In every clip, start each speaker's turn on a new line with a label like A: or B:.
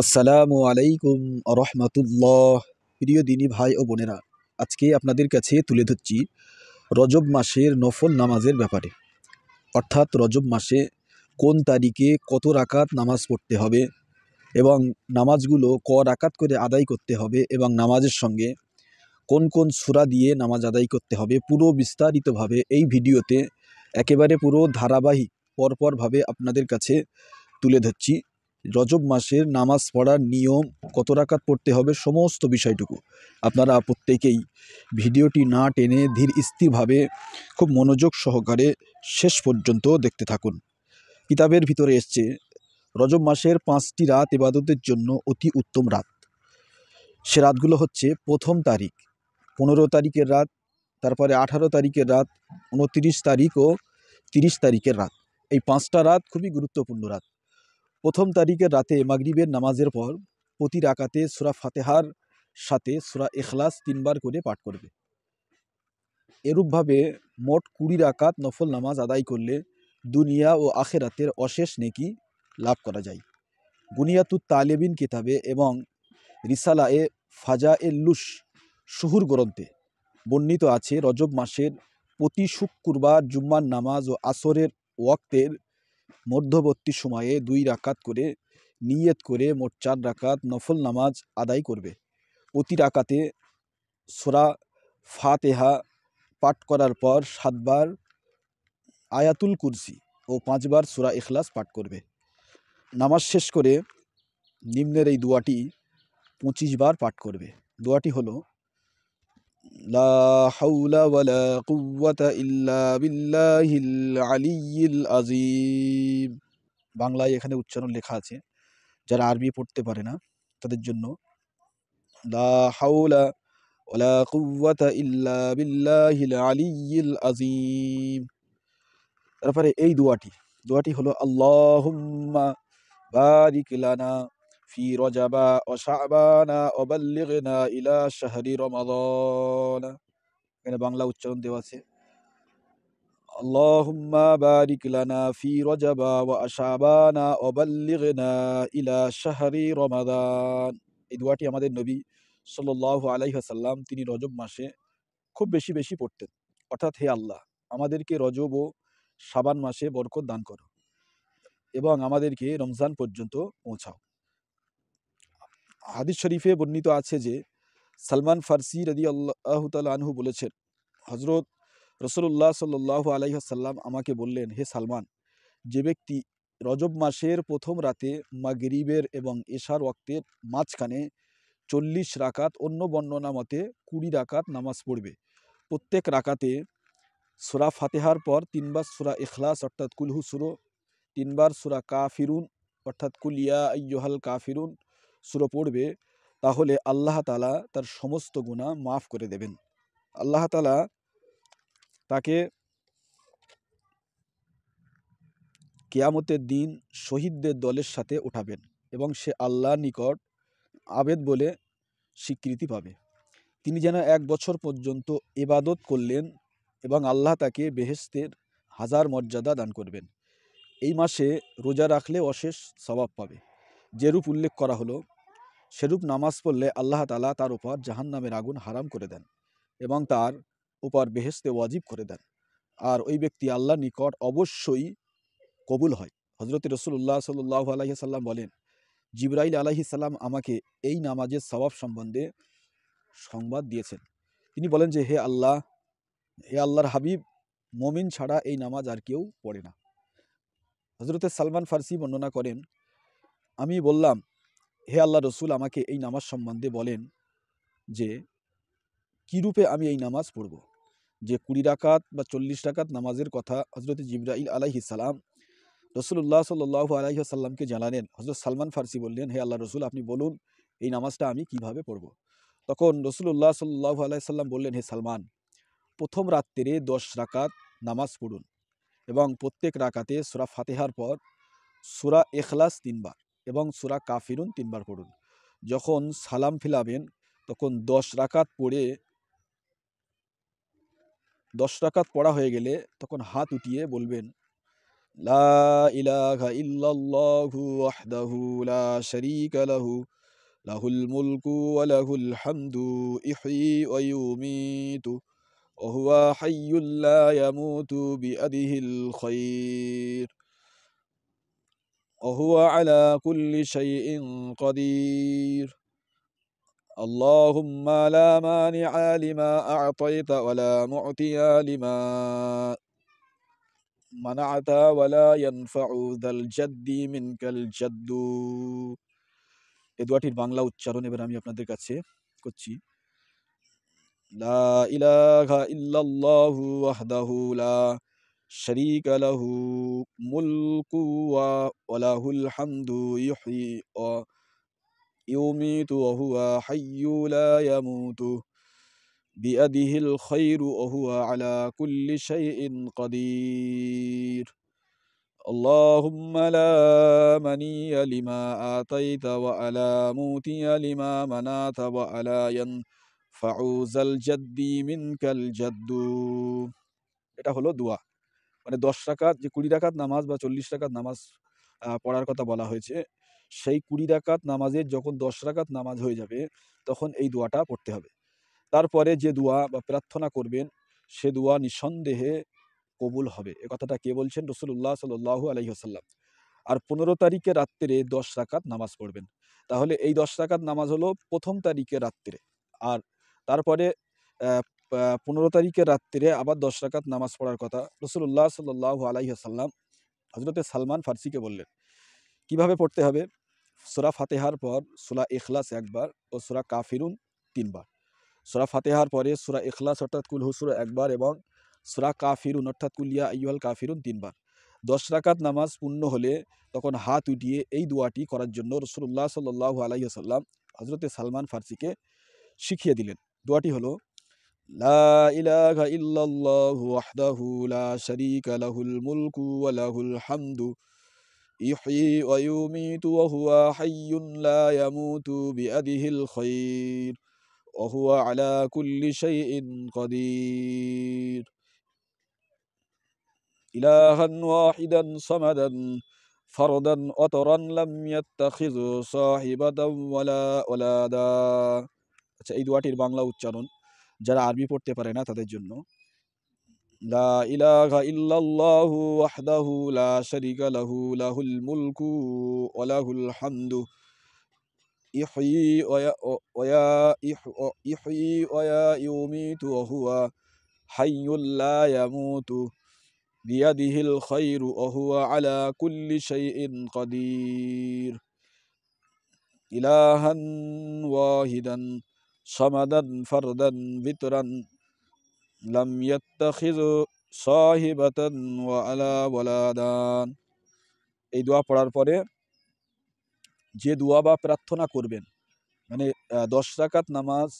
A: আসসালামু আলাইকুম রহমতুল্লাহ প্রিয় দিনী ভাই ও বোনেরা আজকে আপনাদের কাছে তুলে ধরছি রজব মাসের নফল নামাজের ব্যাপারে অর্থাৎ রজব মাসে কোন তারিখে কত রাকাত নামাজ পড়তে হবে এবং নামাজগুলো ক রাকাত করে আদায় করতে হবে এবং নামাজের সঙ্গে কোন কোন সুরা দিয়ে নামাজ আদায় করতে হবে পুরো বিস্তারিতভাবে এই ভিডিওতে একেবারে পুরো ধারাবাহিক পরপরভাবে আপনাদের কাছে তুলে ধরছি রজব মাসের নামাজ পড়ার নিয়ম কত রাকাত পড়তে হবে সমস্ত বিষয়টুকু আপনারা প্রত্যেকেই ভিডিওটি না টেনে ধীর স্থিরভাবে খুব মনোযোগ সহকারে শেষ পর্যন্ত দেখতে থাকুন কিতাবের ভিতরে এসছে রজব মাসের পাঁচটি রাত এবাদতের জন্য অতি উত্তম রাত সে রাতগুলো হচ্ছে প্রথম তারিখ পনেরো তারিখের রাত তারপরে আঠারো তারিখের রাত উনতিরিশ তারিখ ও তিরিশ তারিখের রাত এই পাঁচটা রাত খুবই গুরুত্বপূর্ণ রাত প্রথম তারিখের রাতে মাগরিবের নামাজের পর প্রতি রাকাতে সুরা ফাতেহার সাথে সুরা এখলাস তিনবার করে পাঠ করবে এরূপভাবে মোট কুড়ি রাকাত নফল নামাজ আদায় করলে দুনিয়া ও আখেরাতের অশেষ নেকি লাভ করা যায় গুনিয়াতু তালেবিন কিতাবে এবং রিসালা এ ফাজা এ লুস শুহুর গ্রন্থে বর্ণিত আছে রজব মাসের প্রতি শুক্রবার জুম্মার নামাজ ও আসরের ওয়াক্তের মধ্যবর্তী সময়ে দুই রাকাত করে নিয়ত করে মোট চার রাকাত নফল নামাজ আদায় করবে প্রতি রাকাতে সোরা ফাতেহা পাঠ করার পর সাতবার আয়াতুল কুরসি ও পাঁচবার সোরা এখলাস পাঠ করবে নামাজ শেষ করে নিম্নের এই দোয়াটি পঁচিশ বার পাঠ করবে দোয়াটি হলো লা হাওলা ওয়ালা কুওয়াতা ইল্লা বিল্লাহিল আলিয়্যিল আযীম বাংলায় এখানে উচ্চারণ লেখা আছে যারা আরবি পড়তে পারে না তাদের জন্য লা হাওলা ওয়ালা কুওয়াতা ইল্লা বিল্লাহিল আলিয়্যিল আযীম তারপরে এই দোয়াটি দোয়াটি হলো আল্লাহুম্মা বারিক লানা في رجب وشعبان وبلغنا إلى شهر رمضان এখানে বাংলা উচ্চারণ দেওয়া আছে اللهم بارك لنا في رجب وشعبان وبلغنا إلى شهر رمضان এই দোয়াটি আমাদের নবী সাল্লাল্লাহু আলাইহি ওয়াসাল্লাম তিনি রজব মাসে খুব বেশি বেশি পড়তেন অর্থাৎ হে আল্লাহ আমাদেরকে রজব ও সাবান মাসে বরকত দান করো এবং আমাদেরকে রমজান পর্যন্ত পৌঁছাও হাদিস শরীফে বর্ণিত আছে যে সালমান ফার্সি রদি আল্লাহ আনহু বলেছেন হজরত রসুল্লাহ সাল্লাহ সাল্লাম আমাকে বললেন হে সালমান যে ব্যক্তি রজব মাসের প্রথম রাতে মা গরিবের এবং এশার ওক্তের মাঝখানে চল্লিশ রাকাত অন্য বর্ণনা মতে কুড়ি রাকাত নামাজ পড়বে প্রত্যেক রাকাতে সুরা ফাতেহার পর তিনবার সুরা এখলাস অর্থাৎ কুলহু সুরো তিনবার সুরা কাফিরুন অর্থাৎ কুলিয়া ইয়হাল কাফিরুন সুরো পড়বে তাহলে আল্লাহ তালা তার সমস্ত গুণা মাফ করে দেবেন আল্লাহ তালা তাকে কেয়ামতের দিন শহীদদের দলের সাথে উঠাবেন এবং সে আল্লাহ নিকট আবেদ বলে স্বীকৃতি পাবে তিনি যেন এক বছর পর্যন্ত এবাদত করলেন এবং আল্লাহ তাকে বেহেস্তের হাজার মর্যাদা দান করবেন এই মাসে রোজা রাখলে অশেষ স্বভাব পাবে যেরূপ উল্লেখ করা হলো সেরূপ নামাজ পড়লে আল্লাহ তালা তার উপর জাহান্নামের আগুন হারাম করে দেন এবং তার উপর বেহেস্তে ওয়াজিব করে দেন আর ওই ব্যক্তি আল্লাহ নিকট অবশ্যই কবুল হয় হজরত রসুল্লাহ সাল্লাহ সাল্লাম বলেন জিব্রাইল সাল্লাম আমাকে এই নামাজের স্বভাব সম্বন্ধে সংবাদ দিয়েছেন তিনি বলেন যে হে আল্লাহ হে আল্লাহর হাবিব মমিন ছাড়া এই নামাজ আর কেউ পড়ে না হজরতে সালমান ফার্সি বর্ণনা করেন আমি বললাম হে আল্লাহ রসুল আমাকে এই নামাজ সম্বন্ধে বলেন যে কীরূপে আমি এই নামাজ পড়ব যে কুড়ি ডাকাত বা চল্লিশ ডাকাত নামাজের কথা হজরত জিব্রাইল আলাইহিসালাম রসুল্লাহ সাল্লু আলাইসাল্লামকে জানালেন হজরত সালমান ফার্সি বললেন হে আল্লাহ রসুল আপনি বলুন এই নামাজটা আমি কিভাবে পড়ব তখন রসুল্লাহ সাল্লাহ আলাইসাল্লাম বললেন হে সালমান প্রথম রাত্রে দশ রাকাত নামাজ পড়ুন এবং প্রত্যেক রাকাতে সুরা ফাতেহার পর সুরা এখলাস তিনবার এবং সুরা কাফিরুন তিনবার পড়ুন যখন সালাম ফিলাবেন তখন দশ রাকাত পড়ে দশ রাকাত পড়া হয়ে গেলে তখন হাত উঠিয়ে বলবেন লা লা লাহু লাহুল মুলকু وهو على كل شيء قدير اللهم لا مانع لما أعطيت ولا معطي لما منعت ولا ينفع ذا الجد منك الجد এ বাংলা উচ্চারণ এবার আমি আপনাদের কাছে করছি লা ইলাহা ইল্লাল্লাহু ওয়াহদাহু লা شريك له ملك وله الحمد يحيي ويميت وهو حي لا يموت بيده الخير وهو على كل شيء قدير اللهم لا مني لما آتيت وألا موتي لما منات وألا ينفع ذا الجد منك الجد এটা হলো দোয়া মানে দশ টাকার যে কুড়ি টাকার নামাজ বা চল্লিশ টাকার নামাজ পড়ার কথা বলা হয়েছে সেই কুড়ি রাকাত নামাজের যখন দশ রাকাত নামাজ হয়ে যাবে তখন এই দোয়াটা পড়তে হবে তারপরে যে দোয়া বা প্রার্থনা করবেন সে দোয়া নিঃসন্দেহে কবুল হবে এ কথাটা কে বলছেন রসুল্লাহ সাল্লু আসাল্লাম আর পনেরো তারিখে রাত্রে দশ রাকাত নামাজ পড়বেন তাহলে এই দশ রাকাত নামাজ হলো প্রথম তারিখে রাত্রে আর তারপরে পনেরো তারিখের রাত্রিরে আবার দশ রাকাত নামাজ পড়ার কথা রসুল্লাহ সাল্লাহ আলাইসাল্লাম হজরতে সালমান ফার্সিকে বললেন কিভাবে পড়তে হবে সোরা ফাতেহার পর সোরা এখলাস একবার ও সোরা কাফিরুন তিনবার সোরা ফাতেহার পরে সোরা এখলাস অর্থাৎ কুল হুসুরা একবার এবং সোরা কাফিরুন অর্থাৎ কুলিয়া ইউয়াল কাফিরুন তিনবার দশ রাকাত নামাজ পূর্ণ হলে তখন হাত উঠিয়ে এই দোয়াটি করার জন্য রসুল্লাহ সাল্লাহ আলাইসাল্লাম হজরতে সালমান ফার্সিকে শিখিয়ে দিলেন দোয়াটি হলো لا إله إلا الله وحده لا شريك له الملك وله الحمد يحيي ويميت وهو حي لا يموت بأده الخير وهو على كل شيء قدير إلها واحدا صمدا فردا أطرا لم يتخذ صاحبة ولا ولادا আচ্ছা واتير بانلا বাংলা যারা আরবি পড়তে পারে না তাদের জন্য লা ইলাহা ইল্লাল্লাহু ওয়াহদাহু লা শারীকা লাহু লাহুল মুলকু ওয়া লাহুল হামদু ইহয়ি ওয়া ইহয়ি ওয়া ইউমিতু ওয়া হুয়া হাইয়্যুল লা ইয়ামুতু بيده الخير وهو على كل شيء قدير إلها واحدا সমাদন ফরদন বিতরন لم يتخذ صاحبة এই দোয়া পড়ার পরে যে দোয়া বা প্রার্থনা করবেন মানে দশ রাকাত নামাজ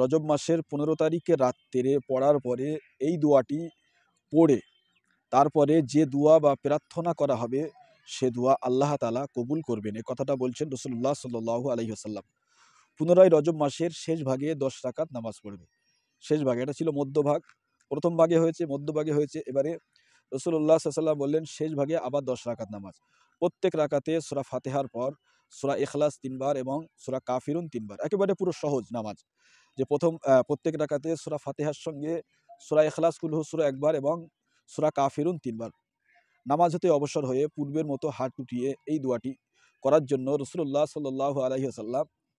A: রজব মাসের পনেরো তারিখে রাত্রে পড়ার পরে এই দোয়াটি পড়ে তারপরে যে দোয়া বা প্রার্থনা করা হবে সে দোয়া আল্লাহ তালা কবুল করবেন এ কথাটা বলছেন রসুল্লাহ সাল্লু আলহিহাসাল্লাম পুনরায় রজব মাসের শেষ ভাগে দশ রাকাত নামাজ পড়বে শেষ ভাগে এটা ছিল মধ্যভাগ প্রথম ভাগে হয়েছে মধ্যভাগে হয়েছে এবারে রসুল্লাহ সাল্লাম বললেন শেষ ভাগে আবার দশ রাকাত নামাজ প্রত্যেক রাকাতে সোরা ফাতেহার পর সোরা এখলাস তিনবার এবং সোরা কাফিরুন তিনবার একেবারে পুরো সহজ নামাজ যে প্রথম প্রত্যেক রাকাতে সোরা ফাতেহার সঙ্গে সোরা এখলাস কুলহ সুরা একবার এবং সোরা কাফিরুন তিনবার নামাজ হতে অবসর হয়ে পূর্বের মতো হাত টুটিয়ে এই দোয়াটি করার জন্য রসুল্লাহ সাল্লাহ আলহিহাসাল্লাম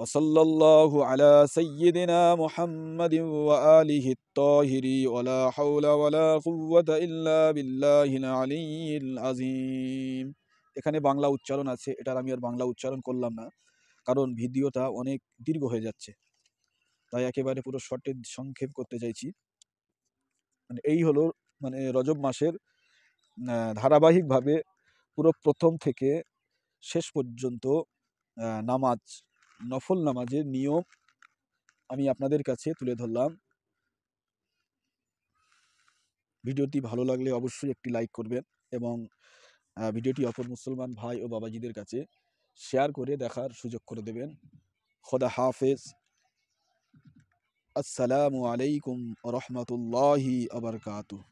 A: وصلى الله على سيدنا محمد وآله الطاهر ولا حول ولا قوة إلا بالله العلي العظيم এখানে বাংলা উচ্চারণ আছে এটার আমি আর বাংলা উচ্চারণ করলাম না কারণ ভিডিওটা অনেক দীর্ঘ হয়ে যাচ্ছে তাই একেবারে পুরো শর্টে সংক্ষেপ করতে চাইছি মানে এই হলো মানে রজব মাসের ধারাবাহিকভাবে পুরো প্রথম থেকে শেষ পর্যন্ত নামাজ নফল নামাজের নিয়ম আমি আপনাদের কাছে তুলে ধরলাম ভিডিওটি ভালো লাগলে অবশ্যই একটি লাইক করবেন এবং ভিডিওটি অপর মুসলমান ভাই ও বাবাজিদের কাছে শেয়ার করে দেখার সুযোগ করে দেবেন খোদা হাফেজ আসসালামু আলাইকুম রহমতুল্লাহি আবরকাতু